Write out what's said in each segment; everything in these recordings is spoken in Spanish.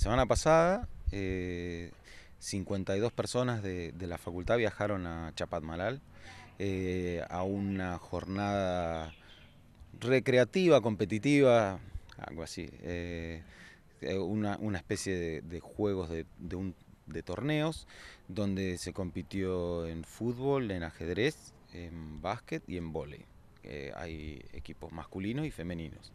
semana pasada, 52 eh, personas de, la facultad viajaron a Chapadmalal eh, a una jornada recreativa, competitiva, algo así. Eh, una, especie de, juegos de, torneos donde se compitió en fútbol, en ajedrez, en básquet y en vóley. hay equipos masculinos y femeninos.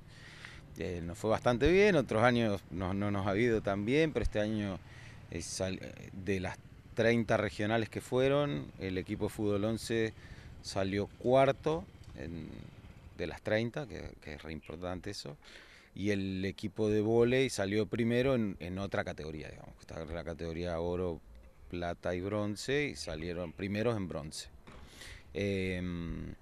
Eh, nos fue bastante bien, otros años no, nos ha habido tan bien, pero este año eh, eh, de las 30 regionales que fueron, el equipo de Fútbol 11 salió cuarto de las 30, que, es re importante eso, y el equipo de volei salió primero en, otra categoría, digamos, está la categoría oro, plata y bronce, y salieron primeros en bronce. Em,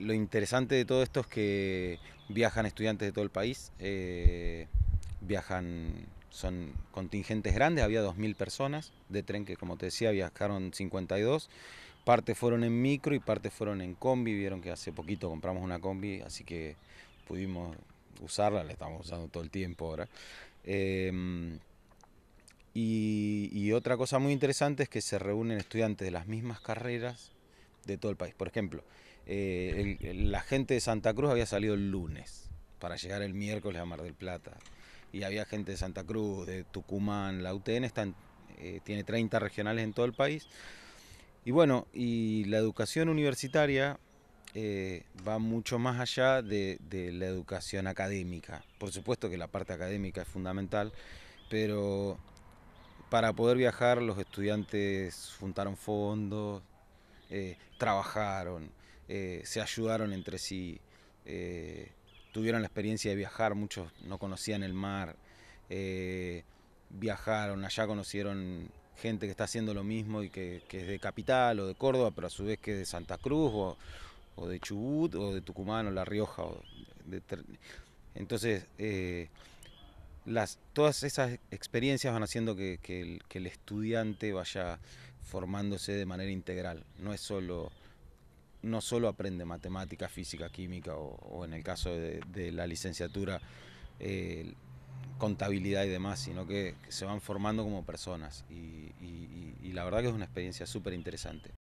lo interesante de todo esto es que viajan estudiantes de todo el país, eh, viajan, son contingentes grandes, había 2.000 personas de tren que como te decía viajaron 52, parte fueron en micro y parte fueron en combi, vieron que hace poquito compramos una combi, así que pudimos usarla, la estamos usando todo el tiempo ahora. Em, y otra cosa muy interesante es que se reúnen estudiantes de las mismas carreras de todo el país. Por ejemplo, eh, la gente de Santa Cruz había salido el lunes para llegar el miércoles a Mar del Plata. Y había gente de Santa Cruz, de Tucumán, la UTN eh, tiene 30 regionales en todo el país. Y bueno, y la educación universitaria eh, va mucho más allá de, la educación académica. Por supuesto que la parte académica es fundamental, pero para poder viajar los estudiantes juntaron fondos, trabajaron, eh, se ayudaron entre sí, eh, tuvieron la experiencia de viajar, muchos no conocían el mar, eh, viajaron, allá conocieron gente que está haciendo lo mismo y que, es de Capital o de Córdoba, pero a su vez que es de Santa Cruz o, de Chubut o de Tucumán o La Rioja. O entonces, todas esas experiencias van haciendo que, el, estudiante vaya formándose de manera integral. No es solo no solo aprende matemática, física, química o, en el caso de, la licenciatura, eh, contabilidad y demás, sino que, se van formando como personas. Y, y la verdad que es una experiencia súper interesante.